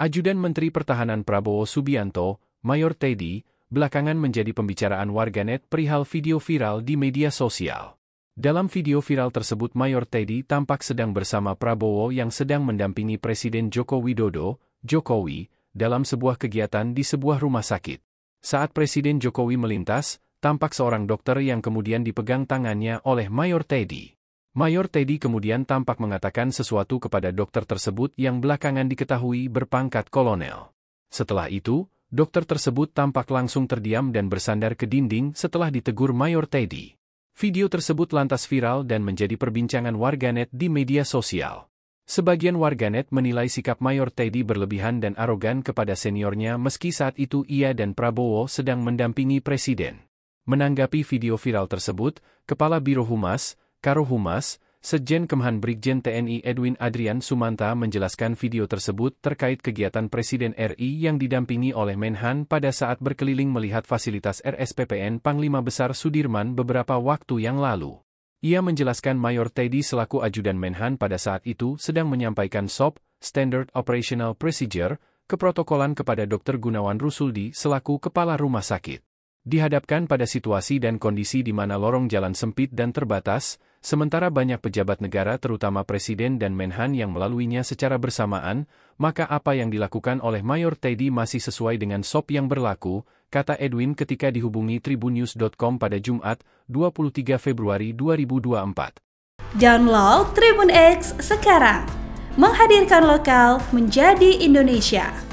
Ajudan Menteri Pertahanan Prabowo Subianto, Mayor Teddy, belakangan menjadi pembicaraan warganet perihal video viral di media sosial. Dalam video viral tersebut Mayor Teddy tampak sedang bersama Prabowo yang sedang mendampingi Presiden Joko Widodo, Jokowi, dalam sebuah kegiatan di sebuah rumah sakit. Saat Presiden Jokowi melintas, tampak seorang dokter yang kemudian dipegang tangannya oleh Mayor Teddy. Mayor Teddy kemudian tampak mengatakan sesuatu kepada dokter tersebut yang belakangan diketahui berpangkat kolonel. Setelah itu, dokter tersebut tampak langsung terdiam dan bersandar ke dinding setelah ditegur Mayor Teddy. Video tersebut lantas viral dan menjadi perbincangan warganet di media sosial. Sebagian warganet menilai sikap Mayor Teddy berlebihan dan arogan kepada seniornya meski saat itu ia dan Prabowo sedang mendampingi presiden. Menanggapi video viral tersebut, Kepala Biro Humas, Karo Humas, Sekjen Kemhan Brigjen TNI Edwin Adrian Sumanta menjelaskan video tersebut terkait kegiatan Presiden RI yang didampingi oleh Menhan pada saat berkeliling melihat fasilitas RSPPN Panglima Besar Sudirman beberapa waktu yang lalu. Ia menjelaskan Mayor Teddy selaku ajudan Menhan pada saat itu sedang menyampaikan SOP, Standard Operational Procedure, keprotokolan kepada Dr. Gunawan Rusuldi selaku Kepala Rumah Sakit. Dihadapkan pada situasi dan kondisi di mana lorong jalan sempit dan terbatas, Sementara banyak pejabat negara terutama Presiden dan Menhan yang melaluinya secara bersamaan, maka apa yang dilakukan oleh Mayor Teddy masih sesuai dengan SOP yang berlaku, kata Edwin ketika dihubungi tribunnews.com pada Jumat, 23 Februari 2024. Download Tribun X sekarang, menghadirkan lokal menjadi Indonesia.